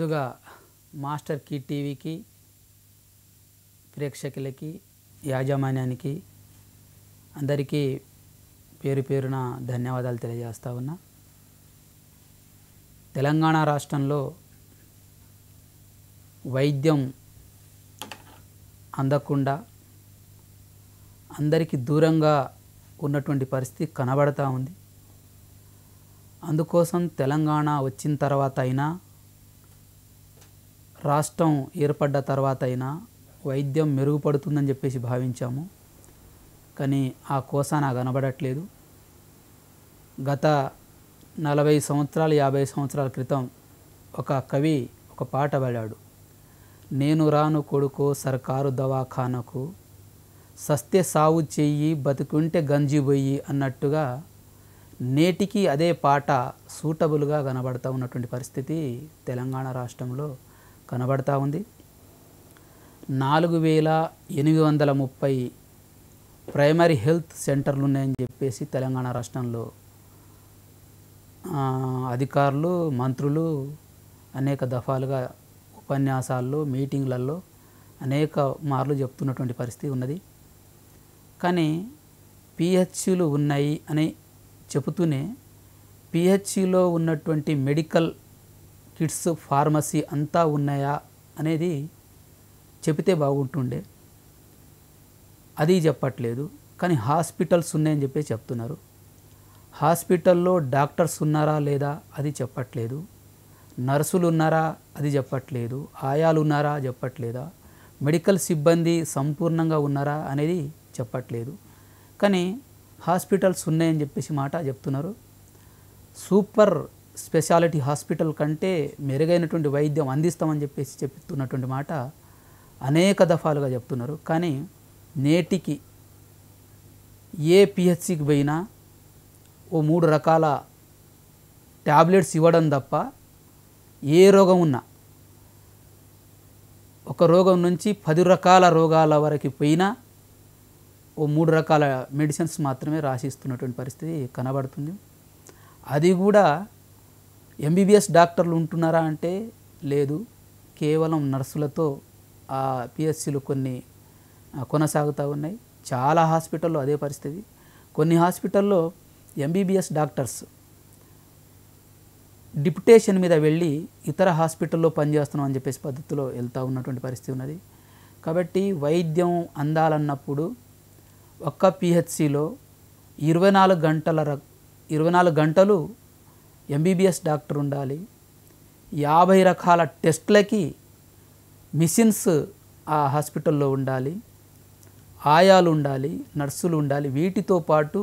ముందుగా master key టీవీకి ప్రేక్షకులకి యాజమాన్యానికి అందరికీ పేరు పేరున ధన్యవాదాలు తెలియజేస్తా ఉన్నా తెలంగాణ రాష్ట్రంలో వైద్యం అందకుండా అందరికీ దూరంగా ఉన్నటువంటి పరిస్థితి కనబడతా ఉంది అందుకోసం తెలంగాణ వచ్చిన తర్వాత అయినా రాష్ట్రం ఏర్పడ్డ తర్వాత అయినా వైద్యం మెరుగుపడుతుందని చెప్పేసి భావించాము కానీ ఆ కోస నాకు కనబడట్లేదు గత నలభై సంవత్సరాలు యాభై సంవత్సరాల క్రితం ఒక కవి ఒక పాట పాడాడు నేను రాను కొడుకు సర్కారు దవాఖానకు సస్తే సావు చెయ్యి బతుకుంటే గంజి పోయి అన్నట్టుగా నేటికి అదే పాట సూటబుల్గా కనబడతా ఉన్నటువంటి పరిస్థితి తెలంగాణ రాష్ట్రంలో కనబడతా ఉంది నాలుగు వేల ఎనిమిది వందల ముప్పై ప్రైమరీ హెల్త్ సెంటర్లు ఉన్నాయని చెప్పేసి తెలంగాణ రాష్ట్రంలో అధికారులు మంత్రులు అనేక దఫాలుగా ఉపన్యాసాల్లో మీటింగ్లలో అనేక మార్లు చెప్తున్నటువంటి పరిస్థితి ఉన్నది కానీ పిహెచ్యులు ఉన్నాయి అని చెబుతూనే పిహెచ్యులో ఉన్నటువంటి మెడికల్ కిడ్స్ ఫార్మసీ అంతా ఉన్నాయా అనేది చెబితే బాగుంటుండే అది చెప్పట్లేదు కానీ హాస్పిటల్స్ ఉన్నాయని చెప్పి చెప్తున్నారు హాస్పిటల్లో డాక్టర్స్ ఉన్నారా లేదా అది చెప్పట్లేదు నర్సులు ఉన్నారా అది చెప్పట్లేదు ఆయాలు ఉన్నారా చెప్పట్లేదా మెడికల్ సిబ్బంది సంపూర్ణంగా ఉన్నారా అనేది చెప్పట్లేదు కానీ హాస్పిటల్స్ ఉన్నాయని చెప్పేసి మాట చెప్తున్నారు సూపర్ స్పెషాలిటీ హాస్పిటల్ కంటే మెరుగైనటువంటి వైద్యం అందిస్తామని చెప్పేసి చెప్తున్నటువంటి మాట అనేక దఫాలుగా చెప్తున్నారు కానీ నేటికి ఏ పిహెచ్సికి పోయినా ఓ మూడు రకాల ట్యాబ్లెట్స్ ఇవ్వడం తప్ప ఏ రోగం ఉన్నా ఒక రోగం నుంచి పది రకాల రోగాల వరకు పోయినా ఓ మూడు రకాల మెడిసిన్స్ మాత్రమే రాసిస్తున్నటువంటి పరిస్థితి కనబడుతుంది అది కూడా ఎంబీబీఎస్ డాక్టర్లు ఉంటున్నారా అంటే లేదు కేవలం నర్సులతో ఆ పిఎస్సీలు కొన్ని కొనసాగుతూ ఉన్నాయి చాలా హాస్పిటల్లో అదే పరిస్థితి కొన్ని హాస్పిటల్లో ఎంబీబీఎస్ డాక్టర్స్ డిప్యుటేషన్ మీద వెళ్ళి ఇతర హాస్పిటల్లో పనిచేస్తున్నాం అని చెప్పేసి పద్ధతిలో వెళ్తూ ఉన్నటువంటి పరిస్థితి ఉన్నది కాబట్టి వైద్యం అందాలన్నప్పుడు ఒక్క పిహెచ్సిలో ఇరవై నాలుగు గంటల ఇరవై నాలుగు గంటలు ఎంబీబీఎస్ డాక్టర్ ఉండాలి యాభై రకాల టెస్ట్లకి మిషన్స్ ఆ హాస్పిటల్లో ఉండాలి ఆయాలు ఉండాలి నర్సులు ఉండాలి వీటితో పాటు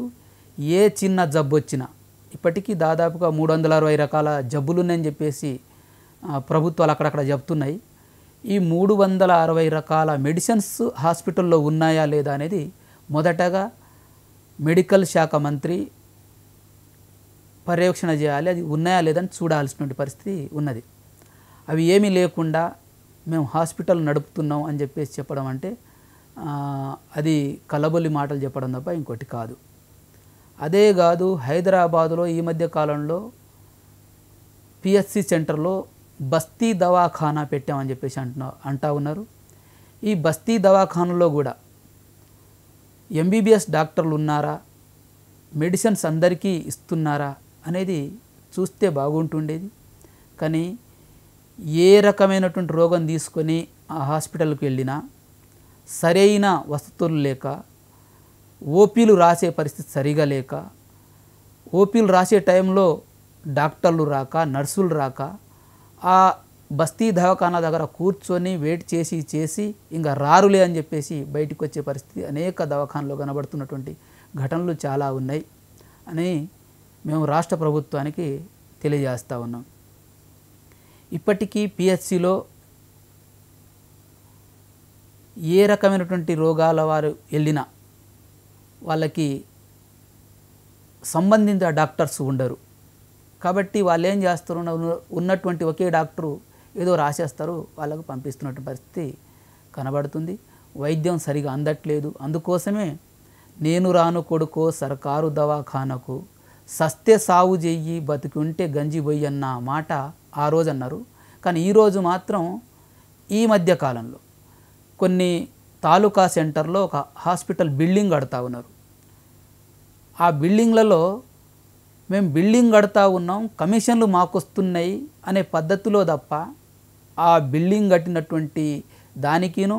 ఏ చిన్న జబ్బు వచ్చినా ఇప్పటికీ దాదాపుగా మూడు వందల అరవై రకాల జబ్బులు ఉన్నాయని చెప్పేసి ప్రభుత్వాలు అక్కడక్కడ చెప్తున్నాయి ఈ మూడు వందల అరవై రకాల మెడిసిన్స్ హాస్పిటల్లో ఉన్నాయా లేదా అనేది మొదటగా మెడికల్ శాఖ మంత్రి పర్యవేక్షణ చేయాలి అది ఉన్నాయా లేదని చూడాల్సినటువంటి పరిస్థితి ఉన్నది అవి ఏమీ లేకుండా మేము హాస్పిటల్ నడుపుతున్నాం అని చెప్పేసి చెప్పడం అంటే అది కలబొల్లి మాటలు చెప్పడం తప్ప ఇంకోటి కాదు అదే కాదు హైదరాబాదులో ఈ మధ్య కాలంలో పిఎస్సి సెంటర్లో బస్తీ దవాఖానా పెట్టామని చెప్పేసి అంటున్నా అంటా ఉన్నారు ఈ బస్తీ దవాఖానలో కూడా ఎంబీబీఎస్ డాక్టర్లు ఉన్నారా మెడిసిన్స్ అందరికీ ఇస్తున్నారా అనేది చూస్తే బాగుంటుండేది కానీ ఏ రకమైనటువంటి రోగం తీసుకొని ఆ హాస్పిటల్కి వెళ్ళినా సరైన వసతులు లేక ఓపీలు రాసే పరిస్థితి సరిగా లేక ఓపీలు రాసే టైంలో డాక్టర్లు రాక నర్సులు రాక ఆ బస్తీ దవాఖానా దగ్గర కూర్చొని వెయిట్ చేసి చేసి ఇంకా రారులే అని చెప్పేసి బయటకు వచ్చే పరిస్థితి అనేక దవాఖానలో కనబడుతున్నటువంటి ఘటనలు చాలా ఉన్నాయి అని మేము రాష్ట్ర ప్రభుత్వానికి తెలియజేస్తూ ఉన్నాం ఇప్పటికీ పిహెచ్సిలో ఏ రకమైనటువంటి రోగాల వారు వెళ్ళినా వాళ్ళకి సంబంధిత డాక్టర్స్ ఉండరు కాబట్టి వాళ్ళు ఏం చేస్తారు ఉన్నటువంటి ఒకే డాక్టరు ఏదో రాసేస్తారు వాళ్ళకు పంపిస్తున్నటువంటి పరిస్థితి కనబడుతుంది వైద్యం సరిగా అందట్లేదు అందుకోసమే నేను రాను కొడుకో సర్కారు దవాఖానకు సస్తే సావు చెయ్యి ఉంటే గంజి పొయ్యి అన్న మాట ఆ రోజు అన్నారు కానీ ఈరోజు మాత్రం ఈ మధ్య కాలంలో కొన్ని తాలూకా సెంటర్లో ఒక హాస్పిటల్ బిల్డింగ్ కడతా ఉన్నారు ఆ బిల్డింగ్లలో మేము బిల్డింగ్ కడతా ఉన్నాం కమిషన్లు మాకు వస్తున్నాయి అనే పద్ధతిలో తప్ప ఆ బిల్డింగ్ కట్టినటువంటి దానికిను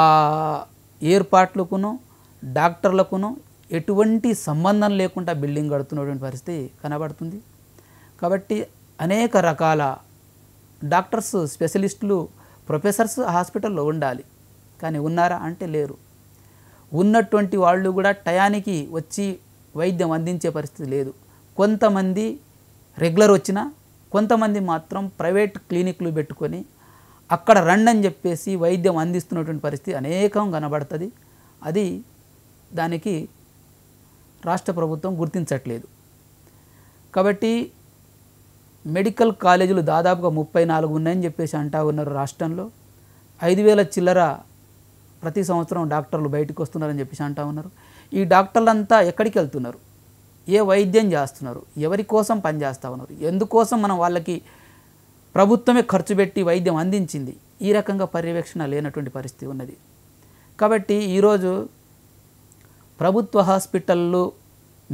ఆ ఏర్పాట్లకును డాక్టర్లకును ఎటువంటి సంబంధం లేకుండా బిల్డింగ్ కడుతున్నటువంటి పరిస్థితి కనబడుతుంది కాబట్టి అనేక రకాల డాక్టర్స్ స్పెషలిస్టులు ప్రొఫెసర్స్ హాస్పిటల్లో ఉండాలి కానీ ఉన్నారా అంటే లేరు ఉన్నటువంటి వాళ్ళు కూడా టయానికి వచ్చి వైద్యం అందించే పరిస్థితి లేదు కొంతమంది రెగ్యులర్ వచ్చిన కొంతమంది మాత్రం ప్రైవేట్ క్లినిక్లు పెట్టుకొని అక్కడ రండి అని చెప్పేసి వైద్యం అందిస్తున్నటువంటి పరిస్థితి అనేకం కనబడుతుంది అది దానికి రాష్ట్ర ప్రభుత్వం గుర్తించట్లేదు కాబట్టి మెడికల్ కాలేజీలు దాదాపుగా ముప్పై నాలుగు ఉన్నాయని చెప్పేసి అంటా ఉన్నారు రాష్ట్రంలో ఐదు వేల చిల్లర ప్రతి సంవత్సరం డాక్టర్లు బయటకు వస్తున్నారని చెప్పేసి అంటా ఉన్నారు ఈ డాక్టర్లంతా ఎక్కడికి వెళ్తున్నారు ఏ వైద్యం చేస్తున్నారు ఎవరి కోసం పనిచేస్తూ ఉన్నారు ఎందుకోసం మనం వాళ్ళకి ప్రభుత్వమే ఖర్చు పెట్టి వైద్యం అందించింది ఈ రకంగా పర్యవేక్షణ లేనటువంటి పరిస్థితి ఉన్నది కాబట్టి ఈరోజు ప్రభుత్వ హాస్పిటళ్ళు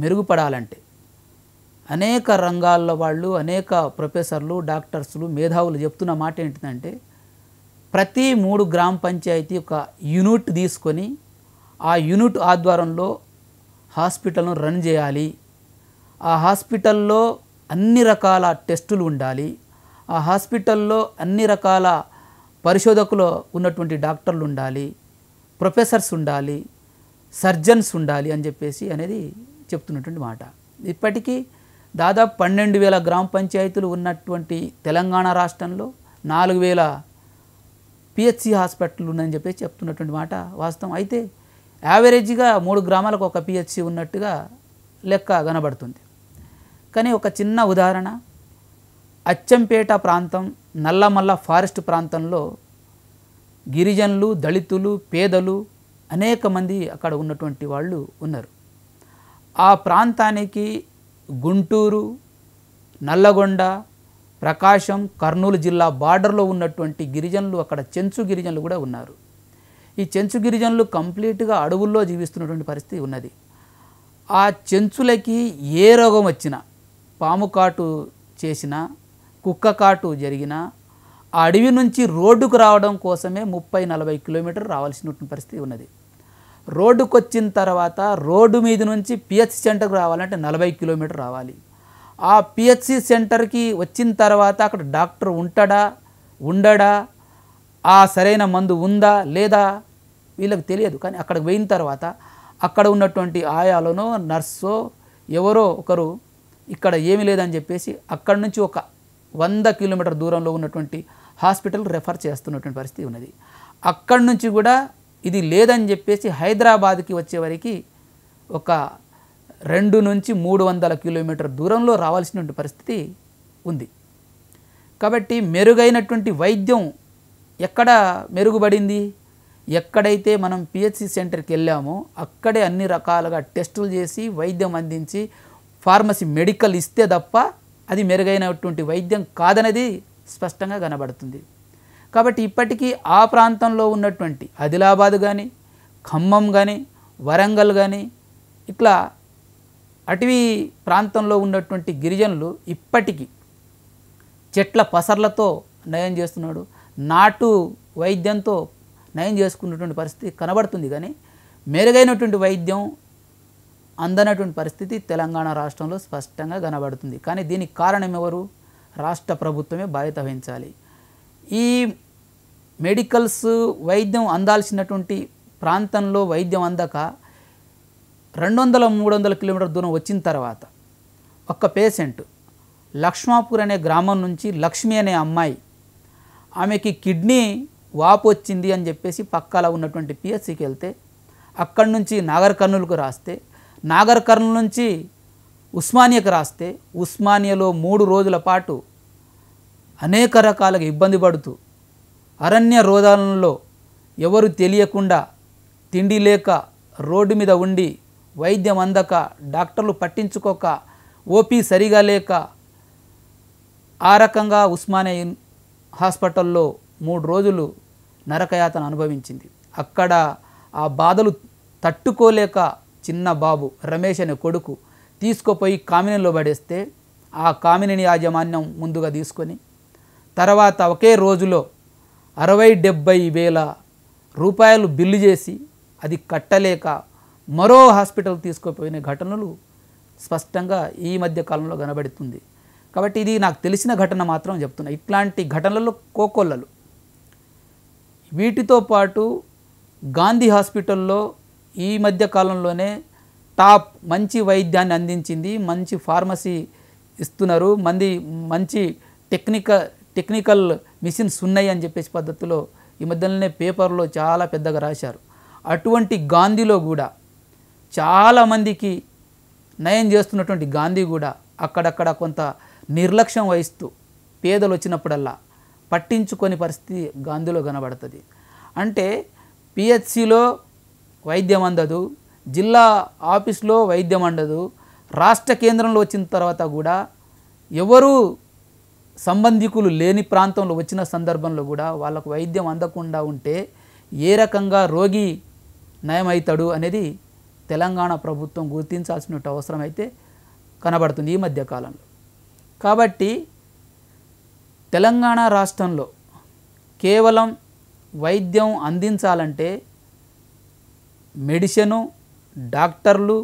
మెరుగుపడాలంటే అనేక రంగాల్లో వాళ్ళు అనేక ప్రొఫెసర్లు డాక్టర్స్లు మేధావులు చెప్తున్న మాట ఏంటిదంటే ప్రతి మూడు గ్రామ పంచాయతీ ఒక యూనిట్ తీసుకొని ఆ యూనిట్ ఆధ్వర్యంలో హాస్పిటల్ను రన్ చేయాలి ఆ హాస్పిటల్లో అన్ని రకాల టెస్టులు ఉండాలి ఆ హాస్పిటల్లో అన్ని రకాల పరిశోధకులు ఉన్నటువంటి డాక్టర్లు ఉండాలి ప్రొఫెసర్స్ ఉండాలి సర్జన్స్ ఉండాలి అని చెప్పేసి అనేది చెప్తున్నటువంటి మాట ఇప్పటికీ దాదాపు పన్నెండు వేల గ్రామ పంచాయతీలు ఉన్నటువంటి తెలంగాణ రాష్ట్రంలో నాలుగు వేల పిహెచ్సి హాస్పిటల్ ఉందని చెప్పేసి చెప్తున్నటువంటి మాట వాస్తవం అయితే యావరేజ్గా మూడు గ్రామాలకు ఒక పిహెచ్సి ఉన్నట్టుగా లెక్క కనబడుతుంది కానీ ఒక చిన్న ఉదాహరణ అచ్చంపేట ప్రాంతం నల్లమల్ల ఫారెస్ట్ ప్రాంతంలో గిరిజనులు దళితులు పేదలు అనేక మంది అక్కడ ఉన్నటువంటి వాళ్ళు ఉన్నారు ఆ ప్రాంతానికి గుంటూరు నల్లగొండ ప్రకాశం కర్నూలు జిల్లా బార్డర్లో ఉన్నటువంటి గిరిజనులు అక్కడ చెంచు గిరిజనులు కూడా ఉన్నారు ఈ చెంచు గిరిజనులు కంప్లీట్గా అడవుల్లో జీవిస్తున్నటువంటి పరిస్థితి ఉన్నది ఆ చెంచులకి ఏ రోగం వచ్చినా పాము కాటు చేసినా కుక్క కాటు జరిగినా ఆ అడవి నుంచి రోడ్డుకు రావడం కోసమే ముప్పై నలభై కిలోమీటర్లు రావాల్సినటువంటి పరిస్థితి ఉన్నది రోడ్డుకు వచ్చిన తర్వాత రోడ్డు మీద నుంచి పిహెచ్సి సెంటర్కి రావాలంటే నలభై కిలోమీటర్ రావాలి ఆ పిహెచ్సి సెంటర్కి వచ్చిన తర్వాత అక్కడ డాక్టర్ ఉంటాడా ఉండడా ఆ సరైన మందు ఉందా లేదా వీళ్ళకి తెలియదు కానీ అక్కడికి పోయిన తర్వాత అక్కడ ఉన్నటువంటి ఆయాలోనో నర్సో ఎవరో ఒకరు ఇక్కడ ఏమీ లేదని చెప్పేసి అక్కడి నుంచి ఒక వంద కిలోమీటర్ దూరంలో ఉన్నటువంటి హాస్పిటల్ రెఫర్ చేస్తున్నటువంటి పరిస్థితి ఉన్నది అక్కడి నుంచి కూడా ఇది లేదని చెప్పేసి హైదరాబాద్కి వచ్చేవరకు ఒక రెండు నుంచి మూడు వందల కిలోమీటర్ దూరంలో రావాల్సినటువంటి పరిస్థితి ఉంది కాబట్టి మెరుగైనటువంటి వైద్యం ఎక్కడ మెరుగుపడింది ఎక్కడైతే మనం పిహెచ్సి సెంటర్కి వెళ్ళామో అక్కడే అన్ని రకాలుగా టెస్టులు చేసి వైద్యం అందించి ఫార్మసీ మెడికల్ ఇస్తే తప్ప అది మెరుగైనటువంటి వైద్యం కాదనేది స్పష్టంగా కనబడుతుంది కాబట్టి ఇప్పటికీ ఆ ప్రాంతంలో ఉన్నటువంటి ఆదిలాబాద్ కానీ ఖమ్మం కానీ వరంగల్ కానీ ఇట్లా అటవీ ప్రాంతంలో ఉన్నటువంటి గిరిజనులు ఇప్పటికీ చెట్ల పసర్లతో నయం చేస్తున్నాడు నాటు వైద్యంతో నయం చేసుకున్నటువంటి పరిస్థితి కనబడుతుంది కానీ మెరుగైనటువంటి వైద్యం అందనటువంటి పరిస్థితి తెలంగాణ రాష్ట్రంలో స్పష్టంగా కనబడుతుంది కానీ దీనికి కారణం ఎవరు రాష్ట్ర ప్రభుత్వమే బాధ్యత వహించాలి ఈ మెడికల్స్ వైద్యం అందాల్సినటువంటి ప్రాంతంలో వైద్యం అందక రెండు వందల మూడు వందల కిలోమీటర్ దూరం వచ్చిన తర్వాత ఒక్క పేషెంట్ లక్ష్మాపూర్ అనే గ్రామం నుంచి లక్ష్మి అనే అమ్మాయి ఆమెకి కిడ్నీ వాపు వచ్చింది అని చెప్పేసి పక్కల ఉన్నటువంటి పిహెచ్సికి వెళ్తే అక్కడి నుంచి నాగర్ కర్నూలుకు రాస్తే నాగర్ కర్నూలు నుంచి ఉస్మానియాకు రాస్తే ఉస్మానియాలో మూడు రోజుల పాటు అనేక రకాలుగా ఇబ్బంది పడుతూ అరణ్య రోదాలలో ఎవరు తెలియకుండా తిండి లేక రోడ్డు మీద ఉండి వైద్యం అందక డాక్టర్లు పట్టించుకోక ఓపీ సరిగా లేక ఆ రకంగా ఉస్మానియా హాస్పిటల్లో మూడు రోజులు నరకయాతన అనుభవించింది అక్కడ ఆ బాధలు తట్టుకోలేక చిన్న బాబు రమేష్ అనే కొడుకు తీసుకుపోయి కామినంలో పడేస్తే ఆ కామినిని యాజమాన్యం ముందుగా తీసుకొని తర్వాత ఒకే రోజులో అరవై డెబ్బై వేల రూపాయలు బిల్లు చేసి అది కట్టలేక మరో హాస్పిటల్ తీసుకుపోయిన ఘటనలు స్పష్టంగా ఈ మధ్య కాలంలో కనబడుతుంది కాబట్టి ఇది నాకు తెలిసిన ఘటన మాత్రం చెప్తున్నా ఇట్లాంటి ఘటనలలో కోకొల్లలు వీటితో పాటు గాంధీ హాస్పిటల్లో ఈ మధ్య కాలంలోనే టాప్ మంచి వైద్యాన్ని అందించింది మంచి ఫార్మసీ ఇస్తున్నారు మంది మంచి టెక్నిక టెక్నికల్ మిషన్స్ ఉన్నాయి అని చెప్పేసి పద్ధతిలో ఈ మధ్యలోనే పేపర్లో చాలా పెద్దగా రాశారు అటువంటి గాంధీలో కూడా చాలామందికి నయం చేస్తున్నటువంటి గాంధీ కూడా అక్కడక్కడ కొంత నిర్లక్ష్యం వహిస్తూ పేదలు వచ్చినప్పుడల్లా పట్టించుకొని పరిస్థితి గాంధీలో కనబడుతుంది అంటే పిహెచ్సిలో వైద్యం అందదు జిల్లా ఆఫీస్లో వైద్యం అండదు రాష్ట్ర కేంద్రంలో వచ్చిన తర్వాత కూడా ఎవరు సంబంధికులు లేని ప్రాంతంలో వచ్చిన సందర్భంలో కూడా వాళ్ళకు వైద్యం అందకుండా ఉంటే ఏ రకంగా రోగి నయమవుతాడు అనేది తెలంగాణ ప్రభుత్వం గుర్తించాల్సిన అవసరం అయితే కనబడుతుంది ఈ మధ్య కాలంలో కాబట్టి తెలంగాణ రాష్ట్రంలో కేవలం వైద్యం అందించాలంటే మెడిసిను డాక్టర్లు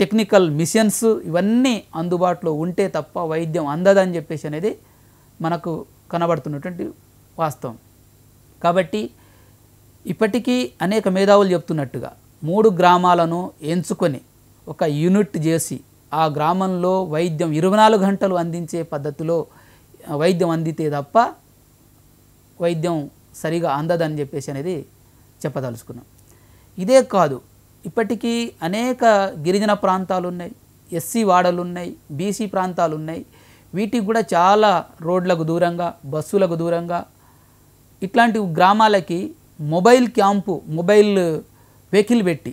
టెక్నికల్ మిషన్స్ ఇవన్నీ అందుబాటులో ఉంటే తప్ప వైద్యం అందదని చెప్పేసి అనేది మనకు కనబడుతున్నటువంటి వాస్తవం కాబట్టి ఇప్పటికీ అనేక మేధావులు చెప్తున్నట్టుగా మూడు గ్రామాలను ఎంచుకొని ఒక యూనిట్ చేసి ఆ గ్రామంలో వైద్యం ఇరవై నాలుగు గంటలు అందించే పద్ధతిలో వైద్యం అందితే తప్ప వైద్యం సరిగా అందదని చెప్పేసి అనేది చెప్పదలుచుకున్నాం ఇదే కాదు ఇప్పటికీ అనేక గిరిజన ప్రాంతాలు ఉన్నాయి ఎస్సీ వాడలు ఉన్నాయి బీసీ ప్రాంతాలు ఉన్నాయి వీటికి కూడా చాలా రోడ్లకు దూరంగా బస్సులకు దూరంగా ఇట్లాంటి గ్రామాలకి మొబైల్ క్యాంపు మొబైల్ వెహికల్ పెట్టి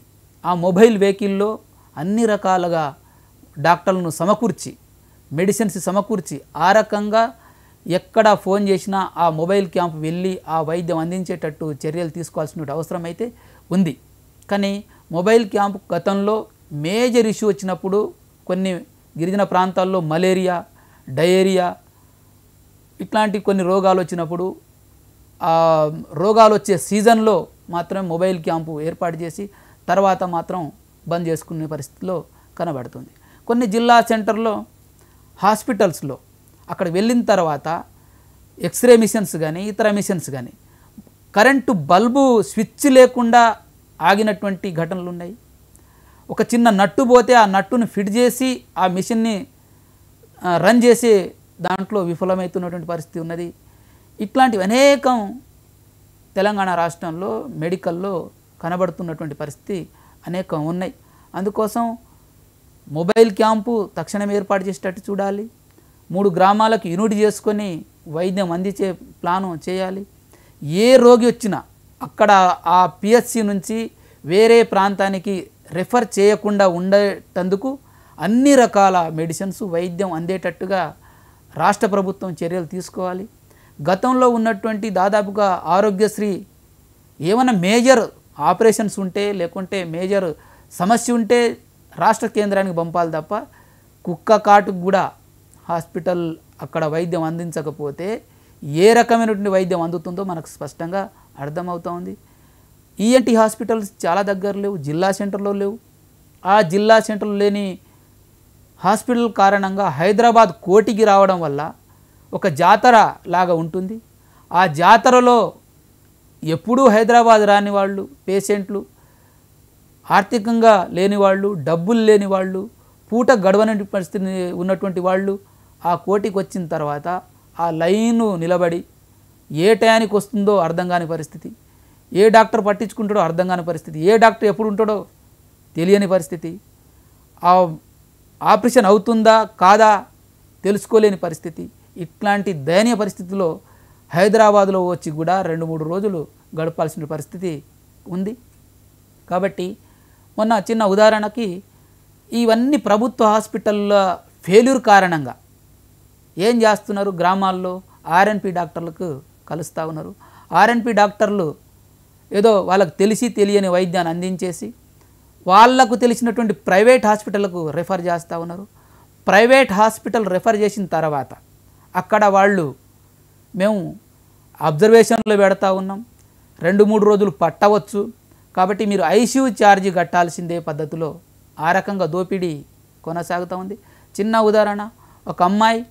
ఆ మొబైల్ వెహికల్లో అన్ని రకాలుగా డాక్టర్లను సమకూర్చి మెడిసిన్స్ సమకూర్చి ఆ రకంగా ఎక్కడ ఫోన్ చేసినా ఆ మొబైల్ క్యాంప్ వెళ్ళి ఆ వైద్యం అందించేటట్టు చర్యలు తీసుకోవాల్సిన అవసరం అయితే ఉంది కానీ మొబైల్ క్యాంప్ గతంలో మేజర్ ఇష్యూ వచ్చినప్పుడు కొన్ని గిరిజన ప్రాంతాల్లో మలేరియా డయేరియా ఇట్లాంటి కొన్ని రోగాలు వచ్చినప్పుడు రోగాలు వచ్చే సీజన్లో మాత్రమే మొబైల్ క్యాంపు ఏర్పాటు చేసి తర్వాత మాత్రం బంద్ చేసుకునే పరిస్థితిలో కనబడుతుంది కొన్ని జిల్లా సెంటర్లో హాస్పిటల్స్లో అక్కడ వెళ్ళిన తర్వాత ఎక్స్రే మిషన్స్ కానీ ఇతర మిషన్స్ కానీ కరెంటు బల్బు స్విచ్ లేకుండా ఆగినటువంటి ఘటనలు ఉన్నాయి ఒక చిన్న నట్టు పోతే ఆ నట్టును ఫిట్ చేసి ఆ మిషన్ని రన్ చేసి దాంట్లో విఫలమవుతున్నటువంటి పరిస్థితి ఉన్నది ఇట్లాంటివి అనేకం తెలంగాణ రాష్ట్రంలో మెడికల్లో కనబడుతున్నటువంటి పరిస్థితి అనేకం ఉన్నాయి అందుకోసం మొబైల్ క్యాంపు తక్షణం ఏర్పాటు చేసేటట్టు చూడాలి మూడు గ్రామాలకు యూనిట్ చేసుకొని వైద్యం అందించే ప్లాను చేయాలి ఏ రోగి వచ్చినా అక్కడ ఆ పిఎస్సి నుంచి వేరే ప్రాంతానికి రెఫర్ చేయకుండా ఉండేటందుకు అన్ని రకాల మెడిసిన్స్ వైద్యం అందేటట్టుగా రాష్ట్ర ప్రభుత్వం చర్యలు తీసుకోవాలి గతంలో ఉన్నటువంటి దాదాపుగా ఆరోగ్యశ్రీ ఏమైనా మేజర్ ఆపరేషన్స్ ఉంటే లేకుంటే మేజర్ సమస్య ఉంటే రాష్ట్ర కేంద్రానికి పంపాలి తప్ప కుక్క కాటుకు కూడా హాస్పిటల్ అక్కడ వైద్యం అందించకపోతే ఏ రకమైనటువంటి వైద్యం అందుతుందో మనకు స్పష్టంగా అర్థమవుతా ఉంది ఈఎన్టీ e హాస్పిటల్స్ చాలా దగ్గర లేవు జిల్లా సెంటర్లో లేవు ఆ జిల్లా సెంటర్లో లేని హాస్పిటల్ కారణంగా హైదరాబాద్ కోటికి రావడం వల్ల ఒక జాతర లాగా ఉంటుంది ఆ జాతరలో ఎప్పుడూ హైదరాబాద్ రాని వాళ్ళు పేషెంట్లు ఆర్థికంగా లేని వాళ్ళు డబ్బులు లేని వాళ్ళు పూట గడవని పరిస్థితి ఉన్నటువంటి వాళ్ళు ఆ కోటికి వచ్చిన తర్వాత ఆ లైను నిలబడి ఏ టయానికి వస్తుందో అర్థం కాని పరిస్థితి ఏ డాక్టర్ పట్టించుకుంటాడో అర్థం కాని పరిస్థితి ఏ డాక్టర్ ఎప్పుడు ఉంటాడో తెలియని పరిస్థితి ఆ ఆపరేషన్ అవుతుందా కాదా తెలుసుకోలేని పరిస్థితి ఇట్లాంటి దయనీయ పరిస్థితిలో హైదరాబాద్లో వచ్చి కూడా రెండు మూడు రోజులు గడపాల్సిన పరిస్థితి ఉంది కాబట్టి మొన్న చిన్న ఉదాహరణకి ఇవన్నీ ప్రభుత్వ హాస్పిటల్ల ఫెయిల్యూర్ కారణంగా ఏం చేస్తున్నారు గ్రామాల్లో ఆర్ఎన్పి డాక్టర్లకు కలుస్తూ ఉన్నారు ఆర్ఎన్పి డాక్టర్లు ఏదో వాళ్ళకు తెలిసి తెలియని వైద్యాన్ని అందించేసి వాళ్లకు తెలిసినటువంటి ప్రైవేట్ హాస్పిటల్కు రెఫర్ చేస్తూ ఉన్నారు ప్రైవేట్ హాస్పిటల్ రెఫర్ చేసిన తర్వాత అక్కడ వాళ్ళు మేము అబ్జర్వేషన్లో పెడతా ఉన్నాం రెండు మూడు రోజులు పట్టవచ్చు కాబట్టి మీరు ఐసీయూ ఛార్జీ కట్టాల్సిందే పద్ధతిలో ఆ రకంగా దోపిడీ కొనసాగుతూ ఉంది చిన్న ఉదాహరణ ఒక అమ్మాయి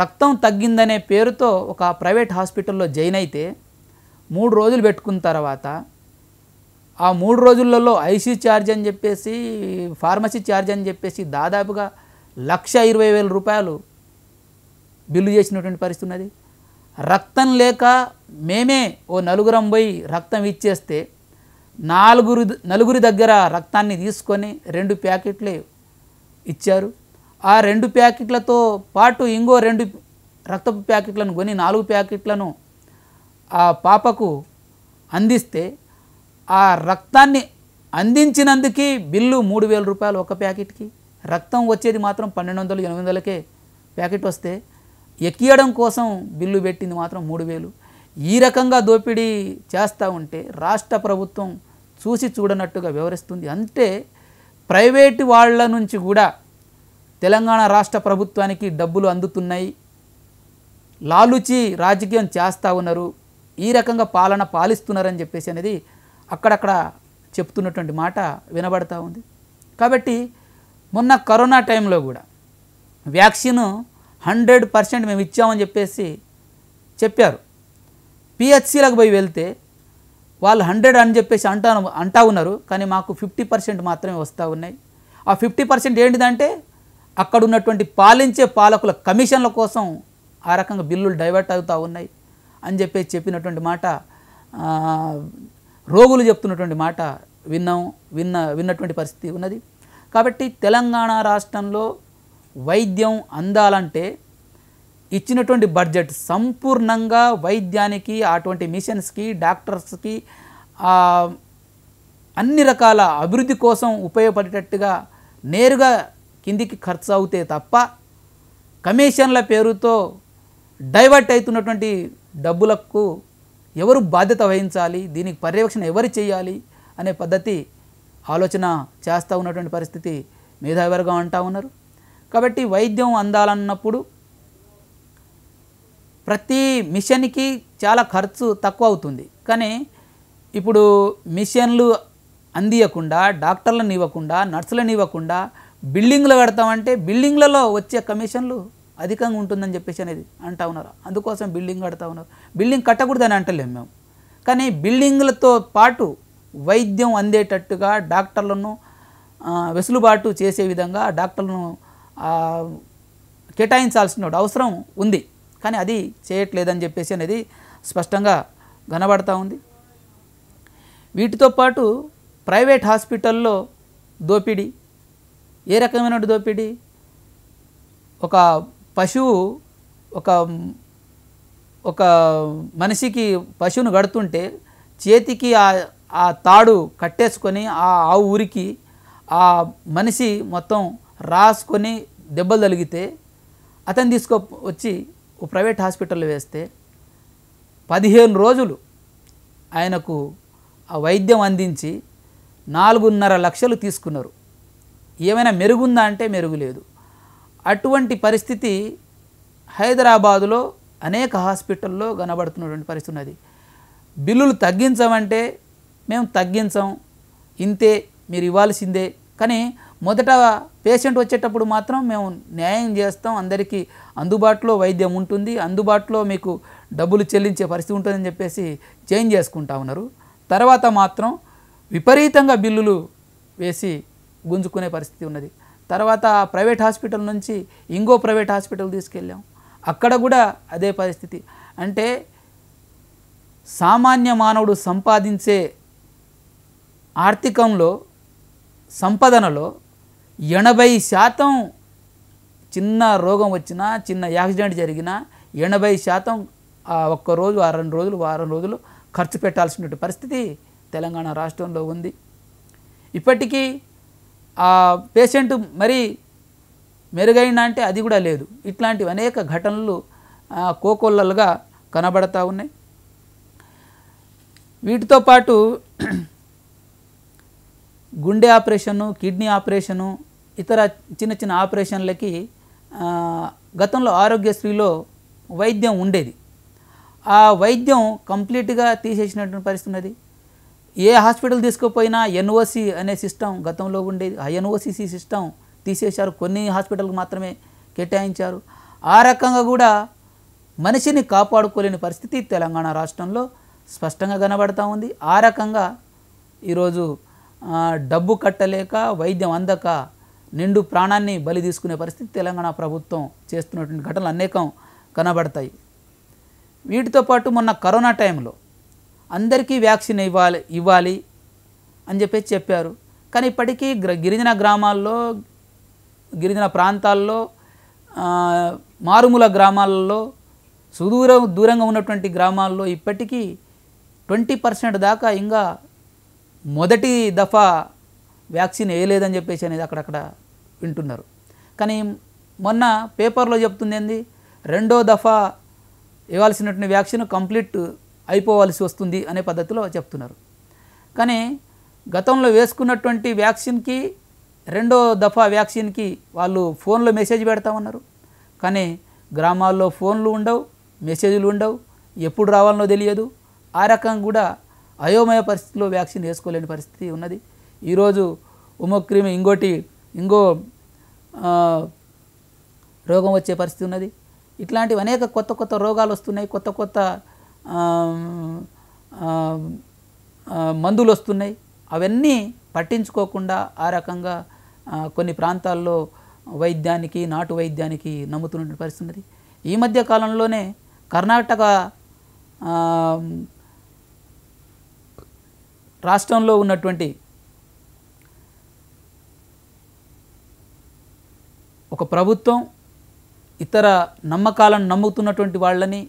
రక్తం తగ్గిందనే పేరుతో ఒక ప్రైవేట్ హాస్పిటల్లో జాయిన్ అయితే మూడు రోజులు పెట్టుకున్న తర్వాత ఆ మూడు రోజులలో ఐసీ ఛార్జ్ అని చెప్పేసి ఫార్మసీ ఛార్జ్ అని చెప్పేసి దాదాపుగా లక్ష ఇరవై వేల రూపాయలు బిల్లు చేసినటువంటి పరిస్థితి ఉన్నది రక్తం లేక మేమే ఓ నలుగురం పోయి రక్తం ఇచ్చేస్తే నాలుగురు నలుగురి దగ్గర రక్తాన్ని తీసుకొని రెండు ప్యాకెట్లే ఇచ్చారు ఆ రెండు ప్యాకెట్లతో పాటు ఇంకో రెండు రక్తపు ప్యాకెట్లను కొని నాలుగు ప్యాకెట్లను ఆ పాపకు అందిస్తే ఆ రక్తాన్ని అందించినందుకు బిల్లు మూడు వేల రూపాయలు ఒక ప్యాకెట్కి రక్తం వచ్చేది మాత్రం పన్నెండు వందలు ఎనిమిది వందలకే ప్యాకెట్ వస్తే ఎక్కియడం కోసం బిల్లు పెట్టింది మాత్రం మూడు వేలు ఈ రకంగా దోపిడీ చేస్తూ ఉంటే రాష్ట్ర ప్రభుత్వం చూసి చూడనట్టుగా వివరిస్తుంది అంటే ప్రైవేటు వాళ్ళ నుంచి కూడా తెలంగాణ రాష్ట్ర ప్రభుత్వానికి డబ్బులు అందుతున్నాయి లాలుచి రాజకీయం చేస్తూ ఉన్నారు ఈ రకంగా పాలన పాలిస్తున్నారని చెప్పేసి అనేది అక్కడక్కడ చెప్తున్నటువంటి మాట వినబడతా ఉంది కాబట్టి మొన్న కరోనా టైంలో కూడా వ్యాక్సిన్ హండ్రెడ్ పర్సెంట్ మేము ఇచ్చామని చెప్పేసి చెప్పారు పిహెచ్సిలకు పోయి వెళ్తే వాళ్ళు హండ్రెడ్ అని చెప్పేసి అంటా అంటా ఉన్నారు కానీ మాకు ఫిఫ్టీ పర్సెంట్ మాత్రమే వస్తూ ఉన్నాయి ఆ ఫిఫ్టీ పర్సెంట్ ఏంటిదంటే అక్కడున్నటువంటి పాలించే పాలకుల కమిషన్ల కోసం ఆ రకంగా బిల్లులు డైవర్ట్ అవుతూ ఉన్నాయి అని చెప్పేసి చెప్పినటువంటి మాట రోగులు చెప్తున్నటువంటి మాట విన్నాం విన్న విన్నటువంటి పరిస్థితి ఉన్నది కాబట్టి తెలంగాణ రాష్ట్రంలో వైద్యం అందాలంటే ఇచ్చినటువంటి బడ్జెట్ సంపూర్ణంగా వైద్యానికి అటువంటి మిషన్స్కి డాక్టర్స్కి అన్ని రకాల అభివృద్ధి కోసం ఉపయోగపడేటట్టుగా నేరుగా కిందికి ఖర్చు అవుతే తప్ప కమిషన్ల పేరుతో డైవర్ట్ అవుతున్నటువంటి డబ్బులకు ఎవరు బాధ్యత వహించాలి దీనికి పర్యవేక్షణ ఎవరు చేయాలి అనే పద్ధతి ఆలోచన చేస్తూ ఉన్నటువంటి పరిస్థితి మేధావర్గం అంటూ ఉన్నారు కాబట్టి వైద్యం అందాలన్నప్పుడు ప్రతి మిషన్కి చాలా ఖర్చు తక్కువ అవుతుంది కానీ ఇప్పుడు మిషన్లు అందియకుండా డాక్టర్లను ఇవ్వకుండా నర్సులను ఇవ్వకుండా బిల్డింగ్లు కడతామంటే బిల్డింగ్లలో వచ్చే కమిషన్లు అధికంగా ఉంటుందని చెప్పేసి అనేది అంటా ఉన్నారు అందుకోసం బిల్డింగ్ కడతా ఉన్నారు బిల్డింగ్ కట్టకూడదని అంటలేము మేము కానీ బిల్డింగ్లతో పాటు వైద్యం అందేటట్టుగా డాక్టర్లను వెసులుబాటు చేసే విధంగా డాక్టర్లను కేటాయించాల్సిన అవసరం ఉంది కానీ అది చేయట్లేదని చెప్పేసి అనేది స్పష్టంగా కనబడతా ఉంది వీటితో పాటు ప్రైవేట్ హాస్పిటల్లో దోపిడీ ఏ రకమైన దోపిడీ ఒక పశువు ఒక ఒక మనిషికి పశువును కడుతుంటే చేతికి ఆ ఆ తాడు కట్టేసుకొని ఆ ఆవు ఊరికి ఆ మనిషి మొత్తం రాసుకొని దెబ్బలు తలిగితే అతను తీసుకో వచ్చి ప్రైవేట్ హాస్పిటల్లో వేస్తే పదిహేను రోజులు ఆయనకు ఆ వైద్యం అందించి నాలుగున్నర లక్షలు తీసుకున్నారు ఏమైనా మెరుగుందా అంటే మెరుగులేదు అటువంటి పరిస్థితి హైదరాబాదులో అనేక హాస్పిటల్లో కనబడుతున్నటువంటి పరిస్థితి ఉన్నది బిల్లులు తగ్గించమంటే మేము తగ్గించం ఇంతే మీరు ఇవ్వాల్సిందే కానీ మొదట పేషెంట్ వచ్చేటప్పుడు మాత్రం మేము న్యాయం చేస్తాం అందరికీ అందుబాటులో వైద్యం ఉంటుంది అందుబాటులో మీకు డబ్బులు చెల్లించే పరిస్థితి ఉంటుందని చెప్పేసి చేంజ్ చేసుకుంటా ఉన్నారు తర్వాత మాత్రం విపరీతంగా బిల్లులు వేసి గుంజుకునే పరిస్థితి ఉన్నది తర్వాత ప్రైవేట్ హాస్పిటల్ నుంచి ఇంకో ప్రైవేట్ హాస్పిటల్ తీసుకెళ్ళాం అక్కడ కూడా అదే పరిస్థితి అంటే సామాన్య మానవుడు సంపాదించే ఆర్థికంలో సంపదనలో ఎనభై శాతం చిన్న రోగం వచ్చినా చిన్న యాక్సిడెంట్ జరిగినా ఎనభై శాతం ఒక్కరోజు ఆ రెండు రోజులు వారం రోజులు ఖర్చు పెట్టాల్సినటువంటి పరిస్థితి తెలంగాణ రాష్ట్రంలో ఉంది ఇప్పటికీ ఆ పేషెంట్ మరీ మెరుగైన అంటే అది కూడా లేదు ఇట్లాంటివి అనేక ఘటనలు కోకొల్లలుగా కనబడతా ఉన్నాయి వీటితో పాటు గుండె ఆపరేషను కిడ్నీ ఆపరేషను ఇతర చిన్న చిన్న ఆపరేషన్లకి గతంలో ఆరోగ్యశ్రీలో వైద్యం ఉండేది ఆ వైద్యం కంప్లీట్గా తీసేసినటువంటి పరిస్థితి ఉన్నది ఏ హాస్పిటల్ తీసుకుపోయినా ఎన్ఓసి అనే సిస్టమ్ గతంలో ఉండేది ఆ ఎన్ఓసిసి సిస్టమ్ తీసేశారు కొన్ని హాస్పిటల్కి మాత్రమే కేటాయించారు ఆ రకంగా కూడా మనిషిని కాపాడుకోలేని పరిస్థితి తెలంగాణ రాష్ట్రంలో స్పష్టంగా కనబడతా ఉంది ఆ రకంగా ఈరోజు డబ్బు కట్టలేక వైద్యం అందక నిండు ప్రాణాన్ని బలి తీసుకునే పరిస్థితి తెలంగాణ ప్రభుత్వం చేస్తున్నటువంటి ఘటనలు అనేకం కనబడతాయి వీటితో పాటు మొన్న కరోనా టైంలో అందరికీ వ్యాక్సిన్ ఇవ్వాలి ఇవ్వాలి అని చెప్పేసి చెప్పారు కానీ ఇప్పటికీ గిరిజన గ్రామాల్లో గిరిజన ప్రాంతాల్లో మారుమూల గ్రామాలలో సుదూర దూరంగా ఉన్నటువంటి గ్రామాల్లో ఇప్పటికీ ట్వంటీ పర్సెంట్ దాకా ఇంకా మొదటి దఫా వ్యాక్సిన్ వేయలేదని చెప్పేసి అనేది అక్కడక్కడ వింటున్నారు కానీ మొన్న పేపర్లో చెప్తుంది ఏంది రెండో దఫా ఇవ్వాల్సినటువంటి వ్యాక్సిన్ కంప్లీట్ అయిపోవాల్సి వస్తుంది అనే పద్ధతిలో చెప్తున్నారు కానీ గతంలో వేసుకున్నటువంటి వ్యాక్సిన్కి రెండో దఫా వ్యాక్సిన్కి వాళ్ళు ఫోన్లో మెసేజ్ పెడతా ఉన్నారు కానీ గ్రామాల్లో ఫోన్లు ఉండవు మెసేజ్లు ఉండవు ఎప్పుడు రావాలనో తెలియదు ఆ రకం కూడా అయోమయ పరిస్థితిలో వ్యాక్సిన్ వేసుకోలేని పరిస్థితి ఉన్నది ఈరోజు ఉమక్రిమి ఇంకోటి ఇంకో రోగం వచ్చే పరిస్థితి ఉన్నది ఇట్లాంటివి అనేక కొత్త కొత్త రోగాలు వస్తున్నాయి కొత్త కొత్త మందులు వస్తున్నాయి అవన్నీ పట్టించుకోకుండా ఆ రకంగా కొన్ని ప్రాంతాల్లో వైద్యానికి నాటు వైద్యానికి నమ్ముతున్నటువంటి పరిస్థితి ఉన్నది ఈ మధ్య కాలంలోనే కర్ణాటక రాష్ట్రంలో ఉన్నటువంటి ఒక ప్రభుత్వం ఇతర నమ్మకాలను నమ్ముతున్నటువంటి వాళ్ళని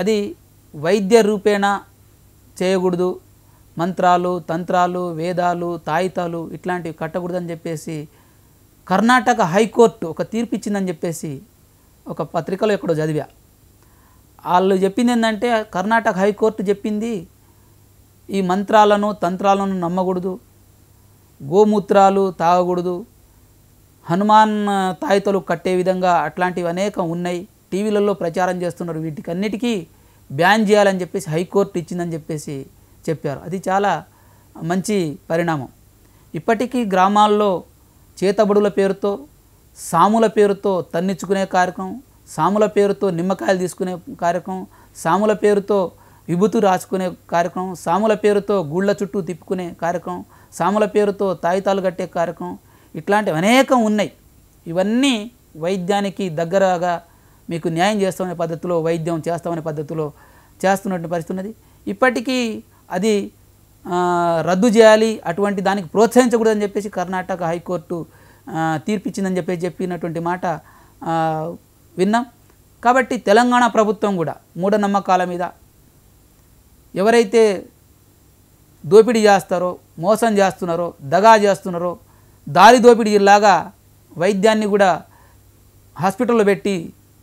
అది వైద్య రూపేణ చేయకూడదు మంత్రాలు తంత్రాలు వేదాలు తాయితాలు ఇట్లాంటివి కట్టకూడదని చెప్పేసి కర్ణాటక హైకోర్టు ఒక తీర్పు ఇచ్చిందని చెప్పేసి ఒక పత్రికలో ఎక్కడో చదివా వాళ్ళు చెప్పింది ఏంటంటే కర్ణాటక హైకోర్టు చెప్పింది ఈ మంత్రాలను తంత్రాలను నమ్మకూడదు గోమూత్రాలు తాగకూడదు హనుమాన్ తాయితలు కట్టే విధంగా అట్లాంటివి అనేకం ఉన్నాయి టీవీలలో ప్రచారం చేస్తున్నారు వీటికన్నిటికీ బ్యాన్ చేయాలని చెప్పేసి హైకోర్టు ఇచ్చిందని చెప్పేసి చెప్పారు అది చాలా మంచి పరిణామం ఇప్పటికీ గ్రామాల్లో చేతబడుల పేరుతో సాముల పేరుతో తన్నిచ్చుకునే కార్యక్రమం సాముల పేరుతో నిమ్మకాయలు తీసుకునే కార్యక్రమం సాముల పేరుతో విభూతి రాసుకునే కార్యక్రమం సాముల పేరుతో గుళ్ళ చుట్టూ తిప్పుకునే కార్యక్రమం సాముల పేరుతో తాయితాలు కట్టే కార్యక్రమం ఇట్లాంటివి అనేకం ఉన్నాయి ఇవన్నీ వైద్యానికి దగ్గరగా మీకు న్యాయం చేస్తామనే పద్ధతిలో వైద్యం చేస్తామనే పద్ధతిలో చేస్తున్నటువంటి పరిస్థితి ఉన్నది ఇప్పటికీ అది రద్దు చేయాలి అటువంటి దానికి ప్రోత్సహించకూడదని చెప్పేసి కర్ణాటక హైకోర్టు తీర్పిచ్చిందని చెప్పేసి చెప్పినటువంటి మాట విన్నాం కాబట్టి తెలంగాణ ప్రభుత్వం కూడా మూఢనమ్మకాల మీద ఎవరైతే దోపిడీ చేస్తారో మోసం చేస్తున్నారో దగా చేస్తున్నారో దారి దోపిడీలాగా వైద్యాన్ని కూడా హాస్పిటల్లో పెట్టి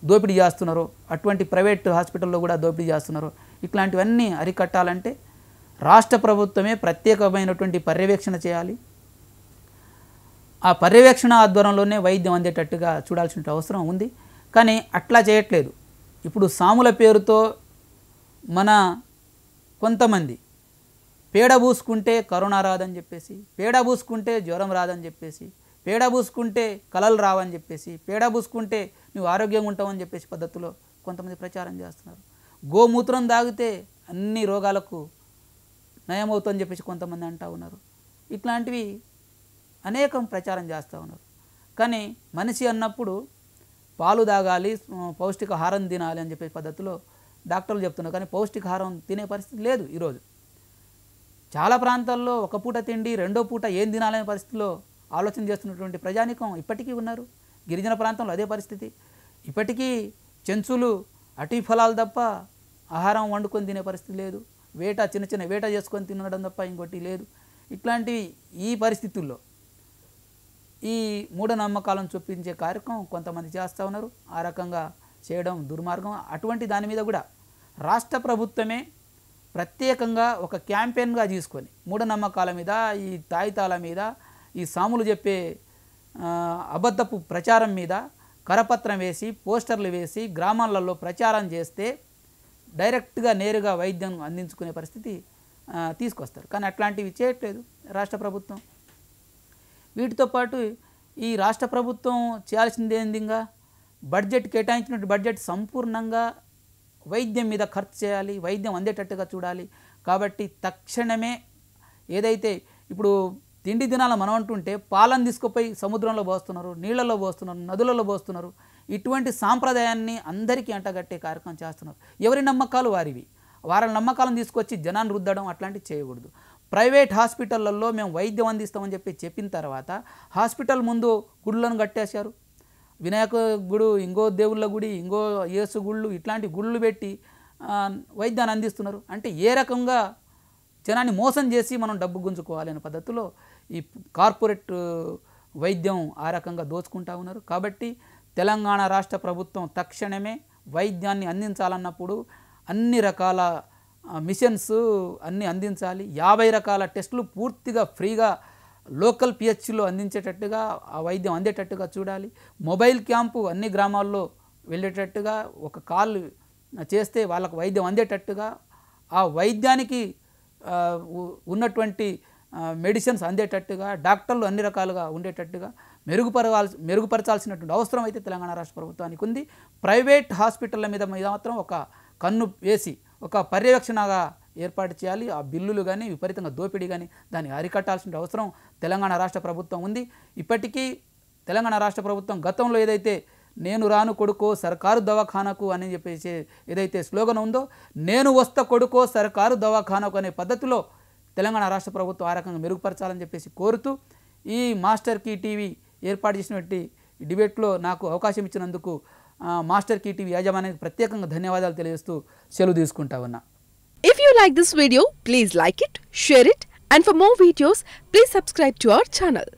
దోపిడీ చేస్తున్నారు అటువంటి ప్రైవేట్ హాస్పిటల్లో కూడా దోపిడీ చేస్తున్నారు ఇట్లాంటివన్నీ అరికట్టాలంటే రాష్ట్ర ప్రభుత్వమే ప్రత్యేకమైనటువంటి పర్యవేక్షణ చేయాలి ఆ పర్యవేక్షణ ఆధ్వర్యంలోనే వైద్యం అందేటట్టుగా చూడాల్సిన అవసరం ఉంది కానీ అట్లా చేయట్లేదు ఇప్పుడు సాముల పేరుతో మన కొంతమంది పేడ పూసుకుంటే కరోనా రాదని చెప్పేసి పేడ పూసుకుంటే జ్వరం రాదని చెప్పేసి పేడ పూసుకుంటే కలలు రావని చెప్పేసి పేడ పూసుకుంటే నువ్వు ఆరోగ్యంగా ఉంటావు అని చెప్పేసి పద్ధతిలో కొంతమంది ప్రచారం చేస్తున్నారు గోమూత్రం తాగితే అన్ని రోగాలకు నయమవుతుందని చెప్పేసి కొంతమంది అంటూ ఉన్నారు ఇట్లాంటివి అనేకం ప్రచారం చేస్తూ ఉన్నారు కానీ మనిషి అన్నప్పుడు పాలు తాగాలి పౌష్టికాహారం తినాలి అని చెప్పే పద్ధతిలో డాక్టర్లు చెప్తున్నారు కానీ పౌష్టికాహారం తినే పరిస్థితి లేదు ఈరోజు చాలా ప్రాంతాల్లో ఒక పూట తిండి రెండో పూట ఏం తినాలనే పరిస్థితిలో ఆలోచన చేస్తున్నటువంటి ప్రజానికం ఇప్పటికీ ఉన్నారు గిరిజన ప్రాంతంలో అదే పరిస్థితి ఇప్పటికీ చెంచులు అటీ ఫలాలు తప్ప ఆహారం వండుకొని తినే పరిస్థితి లేదు వేట చిన్న చిన్న వేట చేసుకొని తినడం తప్ప ఇంకోటి లేదు ఇట్లాంటివి ఈ పరిస్థితుల్లో ఈ మూఢనమ్మకాలను చూపించే కార్యక్రమం కొంతమంది చేస్తూ ఉన్నారు ఆ రకంగా చేయడం దుర్మార్గం అటువంటి దాని మీద కూడా రాష్ట్ర ప్రభుత్వమే ప్రత్యేకంగా ఒక క్యాంపెయిన్గా తీసుకొని మూఢనమ్మకాల మీద ఈ తాయితాల మీద ఈ సాములు చెప్పే అబద్ధపు ప్రచారం మీద కరపత్రం వేసి పోస్టర్లు వేసి గ్రామాలలో ప్రచారం చేస్తే డైరెక్ట్గా నేరుగా వైద్యం అందించుకునే పరిస్థితి తీసుకొస్తారు కానీ అట్లాంటివి చేయట్లేదు రాష్ట్ర ప్రభుత్వం వీటితో పాటు ఈ రాష్ట్ర ప్రభుత్వం చేయాల్సింది ఏందిగా బడ్జెట్ కేటాయించిన బడ్జెట్ సంపూర్ణంగా వైద్యం మీద ఖర్చు చేయాలి వైద్యం అందేటట్టుగా చూడాలి కాబట్టి తక్షణమే ఏదైతే ఇప్పుడు తిండి దినాలు మనం అంటుంటే పాలను తీసుకుపోయి సముద్రంలో పోస్తున్నారు నీళ్లలో పోస్తున్నారు నదులలో పోస్తున్నారు ఇటువంటి సాంప్రదాయాన్ని అందరికీ అంటగట్టే కార్యక్రమం చేస్తున్నారు ఎవరి నమ్మకాలు వారివి వారి నమ్మకాలను తీసుకొచ్చి జనాన్ని రుద్దడం అట్లాంటివి చేయకూడదు ప్రైవేట్ హాస్పిటళ్లలో మేము వైద్యం అందిస్తామని చెప్పి చెప్పిన తర్వాత హాస్పిటల్ ముందు గుళ్ళను కట్టేశారు వినాయక గుడు ఇంకో దేవుళ్ళ గుడి ఇంకో యేసు గుళ్ళు ఇట్లాంటి గుళ్ళు పెట్టి వైద్యాన్ని అందిస్తున్నారు అంటే ఏ రకంగా జనాన్ని మోసం చేసి మనం డబ్బు గుంజుకోవాలనే పద్ధతిలో ఈ కార్పొరేట్ వైద్యం ఆ రకంగా దోచుకుంటా ఉన్నారు కాబట్టి తెలంగాణ రాష్ట్ర ప్రభుత్వం తక్షణమే వైద్యాన్ని అందించాలన్నప్పుడు అన్ని రకాల మిషన్స్ అన్నీ అందించాలి యాభై రకాల టెస్టులు పూర్తిగా ఫ్రీగా లోకల్ పిహెచ్లో అందించేటట్టుగా ఆ వైద్యం అందేటట్టుగా చూడాలి మొబైల్ క్యాంపు అన్ని గ్రామాల్లో వెళ్ళేటట్టుగా ఒక కాల్ చేస్తే వాళ్ళకు వైద్యం అందేటట్టుగా ఆ వైద్యానికి ఉన్నటువంటి మెడిసిన్స్ అందేటట్టుగా డాక్టర్లు అన్ని రకాలుగా ఉండేటట్టుగా మెరుగుపరవాల్సి మెరుగుపరచాల్సినటువంటి అవసరం అయితే తెలంగాణ రాష్ట్ర ప్రభుత్వానికి ఉంది ప్రైవేట్ హాస్పిటళ్ళ మీద మీద మాత్రం ఒక కన్ను వేసి ఒక పర్యవేక్షణగా ఏర్పాటు చేయాలి ఆ బిల్లులు కానీ విపరీతంగా దోపిడీ కానీ దాన్ని అరికట్టాల్సిన అవసరం తెలంగాణ రాష్ట్ర ప్రభుత్వం ఉంది ఇప్పటికీ తెలంగాణ రాష్ట్ర ప్రభుత్వం గతంలో ఏదైతే నేను రాను కొడుకో సర్కారు దవాఖానకు అని చెప్పేసి ఏదైతే స్లోగన్ ఉందో నేను వస్త కొడుకో సర్కారు దవాఖానకు అనే పద్ధతిలో తెలంగాణ రాష్ట్ర ప్రభుత్వం ఆ రకంగా మెరుగుపరచాలని చెప్పేసి కోరుతూ ఈ మాస్టర్ కీ టీవీ ఏర్పాటు చేసినటువంటి డిబేట్లో నాకు అవకాశం ఇచ్చినందుకు మాస్టర్ కీ టీవీ యాజమాన్యానికి ప్రత్యేకంగా ధన్యవాదాలు తెలియజేస్తూ సెలవు తీసుకుంటా ఉన్నా if you like this video please like it share it and for more videos please subscribe to our channel